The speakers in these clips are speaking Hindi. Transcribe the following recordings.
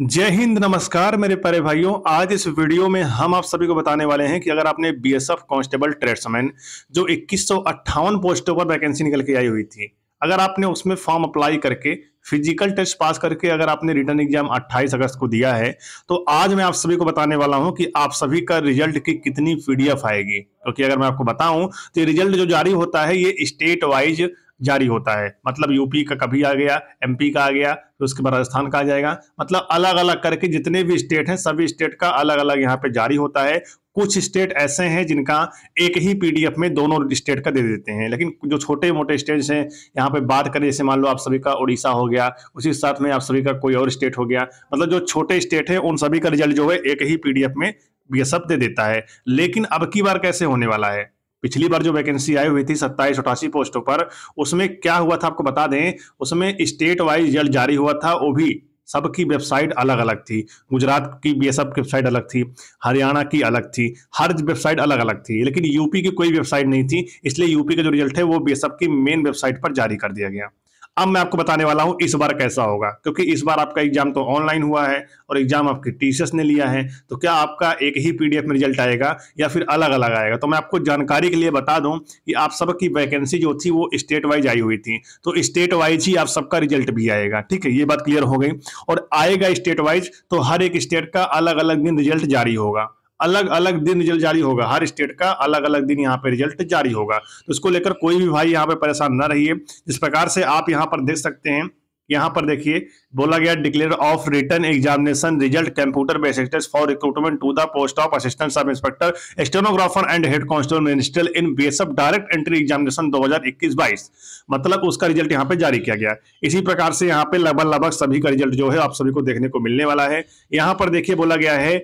जय हिंद नमस्कार मेरे प्यारे भाइयों आज इस वीडियो में हम आप सभी को बताने वाले हैं कि अगर आपने बीएसएफ कांस्टेबल ट्रेड्समैन जो इक्कीस पोस्टों पर वैकेंसी निकल के आई हुई थी अगर आपने उसमें फॉर्म अप्लाई करके फिजिकल टेस्ट पास करके अगर आपने रिटर्न एग्जाम 28 अगस्त को दिया है तो आज मैं आप सभी को बताने वाला हूं कि आप सभी का रिजल्ट की कितनी पीडीएफ आएगी क्योंकि तो अगर मैं आपको बताऊं तो ये रिजल्ट जो जारी होता है ये स्टेट वाइज जारी होता है मतलब यूपी का कभी आ गया एमपी का आ गया तो उसके बाद राजस्थान का आ जाएगा मतलब अलग अलग करके जितने भी स्टेट हैं सभी स्टेट का अलग अलग यहाँ पे जारी होता है कुछ स्टेट ऐसे हैं जिनका एक ही पीडीएफ में दोनों स्टेट का दे देते हैं लेकिन जो छोटे मोटे स्टेट्स हैं यहाँ पे बात करें जैसे मान लो आप सभी का उड़ीसा हो गया उसी साथ में आप सभी का कोई और स्टेट हो गया मतलब जो छोटे स्टेट है उन सभी का रिजल्ट जो है एक ही पीडीएफ में ये सब दे देता है लेकिन अब की बार कैसे होने वाला है पिछली बार जो वैकेंसी आई हुई थी सत्ताईस अठासी पोस्टों पर उसमें क्या हुआ था आपको बता दें उसमें स्टेट वाइज रिजल्ट जारी हुआ था वो भी सबकी वेबसाइट अलग अलग थी गुजरात की बी की वेबसाइट अलग थी हरियाणा की अलग थी हर वेबसाइट अलग अलग थी लेकिन यूपी की कोई वेबसाइट नहीं थी इसलिए यूपी का जो रिजल्ट है वो बी की मेन वेबसाइट पर जारी कर दिया गया अब मैं आपको बताने वाला हूं इस बार कैसा होगा क्योंकि इस बार आपका एग्जाम तो ऑनलाइन हुआ है और एग्जाम आपके टीचर्स ने लिया है तो क्या आपका एक ही पीडीएफ में रिजल्ट आएगा या फिर अलग अलग आएगा तो मैं आपको जानकारी के लिए बता दूं कि आप सबकी वैकेंसी जो थी वो स्टेट वाइज आई हुई थी तो स्टेट वाइज ही आप सबका रिजल्ट भी आएगा ठीक है ये बात क्लियर हो गई और आएगा स्टेट वाइज तो हर एक स्टेट का अलग अलग दिन रिजल्ट जारी होगा अलग अलग दिन रिजल्ट जारी होगा हर स्टेट का अलग अलग दिन यहाँ पे रिजल्ट जारी होगा तो इसको लेकर कोई भी भाई यहाँ पे परेशान ना रहिए जिस प्रकार से आप यहाँ पर देख सकते हैं यहां पर देखिए बोला गया declare of return examination result computer based for recruitment to the post of assistant sub inspector stenographer and head constable minister in base of direct entry examination 2021-22 मतलब उसका रिजल्ट यहाँ पे जारी किया गया इसी प्रकार से यहाँ पे लगभग लगभग सभी का रिजल्ट जो है आप सभी को देखने को मिलने वाला है यहाँ पर देखिए बोला गया है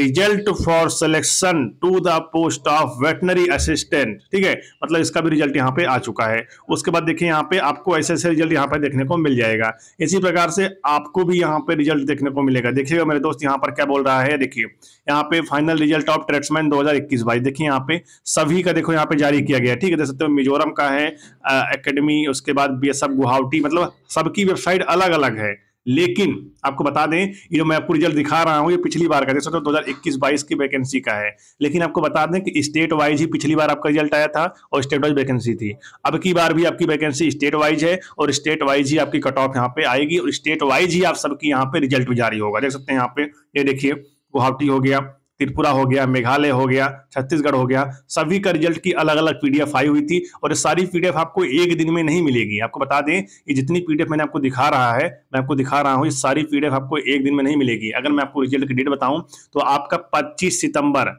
result for selection to the post of veterinary assistant ठीक है मतलब इसका भी रिजल्ट यहाँ पे आ चुका है उसके बाद देखिए यहाँ पे आपको ऐसे ऐसे रिजल्ट यहाँ पे देखने को मिल जाएगा इसी प्रकार से आपको भी यहाँ पे रिजल्ट देखने को मिलेगा देखिएगा मेरे दोस्त यहाँ पर क्या बोल रहा है देखिए यहाँ पे फाइनल रिजल्ट ऑफ ट्रेड्समैन 2021 बाईस देखिए यहाँ पे सभी का देखो यहाँ पे जारी किया गया ठीक है देख सकते हो मिजोरम का है एकेडमी उसके बाद बी गुवाहाटी मतलब सबकी वेबसाइट अलग अलग है लेकिन आपको बता दें ये जो मैं आपको रिजल्ट दिखा रहा हूँ ये पिछली बार का जैसे तो 2021-22 की वैकेंसी का है लेकिन आपको बता दें कि स्टेट वाइज ही पिछली बार आपका रिजल्ट आया था और स्टेट वाइज वैकेंसी थी अब की बार भी आपकी वैकेंसी स्टेट वाइज है और स्टेट वाइज ही आपकी कट ऑफ यहाँ पे आएगी और स्टेट वाइज ही आप सबकी यहाँ पे रिजल्ट भी जारी होगा देख सकते हैं यहाँ पे ये देखिए गुवाहाटी हो गया त्रिपुरा हो गया मेघालय हो गया छत्तीसगढ़ हो गया सभी का रिजल्ट की अलग अलग पीडीएफ आई हुई थी और सारी पीडीएफ आपको एक दिन में नहीं मिलेगी आपको बता दें कि जितनी पीडीएफ मैंने आपको दिखा रहा है मैं आपको दिखा रहा हूँ ये सारी पीडीएफ आपको एक दिन में नहीं मिलेगी अगर मैं आपको रिजल्ट की डेट बताऊं तो आपका पच्चीस सितंबर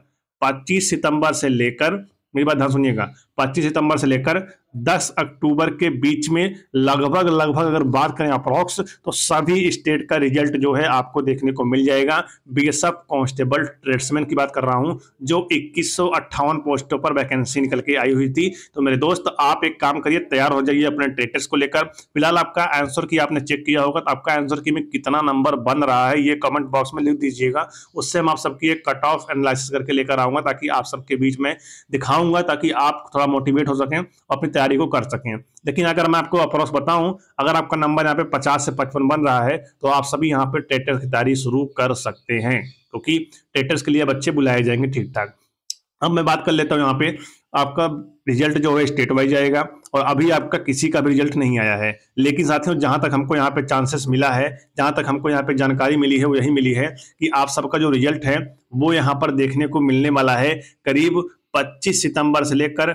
पच्चीस सितंबर से लेकर मेरी बात ध्यान सुनिएगा पच्चीस सितंबर से लेकर 10 अक्टूबर के बीच में लगभग लगभग अगर बात करें अप्रॉक्स तो सभी स्टेट का रिजल्ट जो है आपको देखने को मिल जाएगा बीएसएफ कांस्टेबल ट्रेड्समैन की बात कर रहा हूं जो इक्कीस पोस्टों पर वैकेंसी निकल के आई हुई थी तो मेरे दोस्त आप एक काम करिए तैयार हो जाइए अपने ट्रेटर्स को लेकर फिलहाल आपका आंसर की आपने चेक किया होगा तो आपका आंसर की में कितना नंबर बन रहा है ये कमेंट बॉक्स में लिख दीजिएगा उससे हम आप सबकी एक कट ऑफ एनालिसिस करके लेकर आऊंगा ताकि आप सबके बीच में दिखाऊंगा ताकि आप थोड़ा मोटिवेट हो सकें अपनी तैयारी को कर सकें लेकिन अगर मैं आपको अप्रोक्स बताऊं अगर आपका नंबर यहाँ पे 50 से 55 बन रहा है तो आप सभी यहाँ पे टेटर्स की तैयारी शुरू कर सकते हैं क्योंकि तो टेटर्स के लिए बच्चे बुलाए जाएंगे ठीक ठाक अब मैं बात कर लेता हूँ यहाँ पे आपका रिजल्ट जो है स्टेट वाइज आएगा और अभी आपका किसी का भी रिजल्ट नहीं आया है लेकिन साथियों जहां तक हमको यहाँ पे चांसेस मिला है जहां तक हमको यहाँ पे जानकारी मिली है वो यही मिली है कि आप सबका जो रिजल्ट है वो यहाँ पर देखने को मिलने वाला है करीब 25 सितंबर से लेकर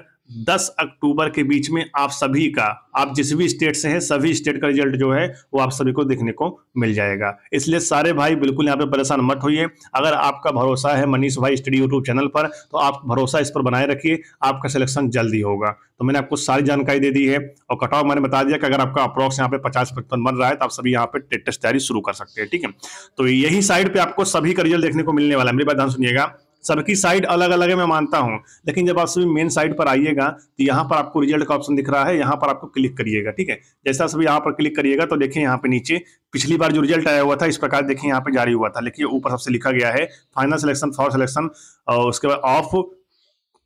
10 अक्टूबर के बीच में आप सभी का आप जिस भी स्टेट से हैं सभी स्टेट का रिजल्ट जो है वो आप सभी को देखने को मिल जाएगा इसलिए सारे भाई बिल्कुल यहाँ पे परेशान मत होइए अगर आपका भरोसा है मनीष भाई स्टडी यूट्यूब चैनल पर तो आप भरोसा इस पर बनाए रखिए आपका सिलेक्शन जल्दी होगा तो मैंने आपको सारी जानकारी दे दी है और कटाव मैंने बता दिया कि अगर आपका अप्रॉक्स यहाँ पे पचास पचपन बन रहा है तो आप सभी यहाँ पे टेस्ट तैयारी शुरू कर सकते हैं ठीक है तो यही साइड पर आपको सभी का रिजल्ट देखने को मिलने वाला है मेरी बात ध्यान सुनिएगा सबकी साइड अलग अलग है मैं मानता हूं लेकिन जब आप सभी मेन साइड पर आइएगा तो यहाँ पर आपको रिजल्ट का ऑप्शन दिख रहा है यहाँ पर आपको क्लिक करिएगा ठीक है जैसा सभी यहाँ पर क्लिक करिएगा तो देखिए यहाँ पे नीचे पिछली बार जो रिजल्ट आया हुआ था इस प्रकार देखिए यहाँ पे जारी हुआ था लेकिन ऊपर सबसे लिखा गया है फाइनल सिलेक्शन फॉर सिलेक्शन और उसके बाद ऑफ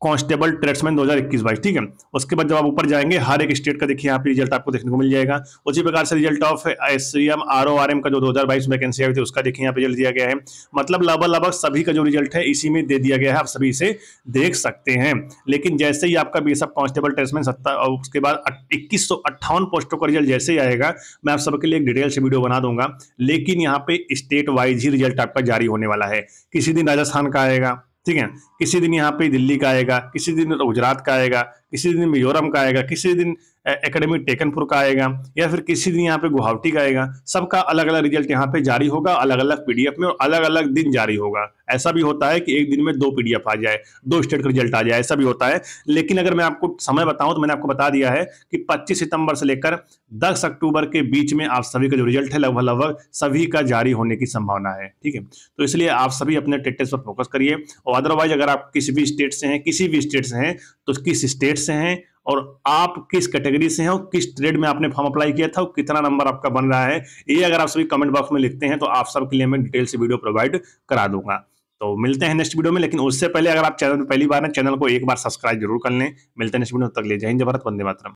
कॉन्स्टेबल ट्रेड्समैन 2021 बाईस ठीक है उसके बाद जब आप ऊपर जाएंगे हर एक स्टेट का देखिए यहाँ पे रिजल्ट आपको देखने को मिल जाएगा उसी प्रकार से result of S C M R O R M का जो 2022 बाईस वैकेंसी आई थी उसका देखिए यहाँ पे रिजल्ट दिया गया है मतलब लगभग लगभग सभी का जो रिजल्ट है इसी में दे दिया गया है आप सभी इसे देख सकते हैं लेकिन जैसे ही आपका B S F constable tradesman सत्ता और उसके बाद इक्कीस सौ अट्ठावन पोस्टों का रिजल्ट जैसे ही आएगा मैं आप सबके लिए एक डिटेल से वीडियो बना दूंगा लेकिन यहाँ पे स्टेट वाइज ही रिजल्ट आपका जारी होने वाला है किसी दिन राजस्थान का आएगा ठीक है किसी दिन यहाँ पे दिल्ली का आएगा किसी दिन गुजरात का आएगा किसी दिन मिजोरम का आएगा किसी दिन एकेडमी टेकनपुर का आएगा या फिर किसी दिन यहाँ पे गुवाहाटी का आएगा सबका अलग अलग रिजल्ट यहाँ पे जारी होगा अलग अलग पीडीएफ में और अलग अलग दिन जारी होगा ऐसा भी होता है कि एक दिन में दो पीडीएफ आ जाए दो स्टेट का रिजल्ट आ जाए ऐसा भी होता है लेकिन अगर मैं आपको समय बताऊं तो मैंने आपको बता दिया है कि पच्चीस सितंबर से लेकर दस अक्टूबर के बीच में आप सभी का जो रिजल्ट है लगभग लगभग सभी का जारी होने की संभावना है ठीक है तो इसलिए आप सभी अपने टेट पर फोकस करिए और अदरवाइज अगर आप किसी भी स्टेट से हैं किसी भी स्टेट से हैं तो किस स्टेट कैटेगरीज से हैं और आप किस कैटेगरी से हैं और किस ट्रेड में आपने फॉर्म अप्लाई किया था और कितना नंबर आपका बन रहा है ये अगर आप सभी कमेंट बॉक्स में लिखते हैं तो आप सबके लिए मैं डिटेल से वीडियो प्रोवाइड करा दूंगा तो मिलते हैं नेक्स्ट वीडियो में लेकिन उससे पहले अगर आप चैनल में पहली बार हैं चैनल को एक बार सब्सक्राइब जरूर कर लें मिलते हैं नेक्स्ट वीडियो तक ले जय हिंद भारत वंदे मातरम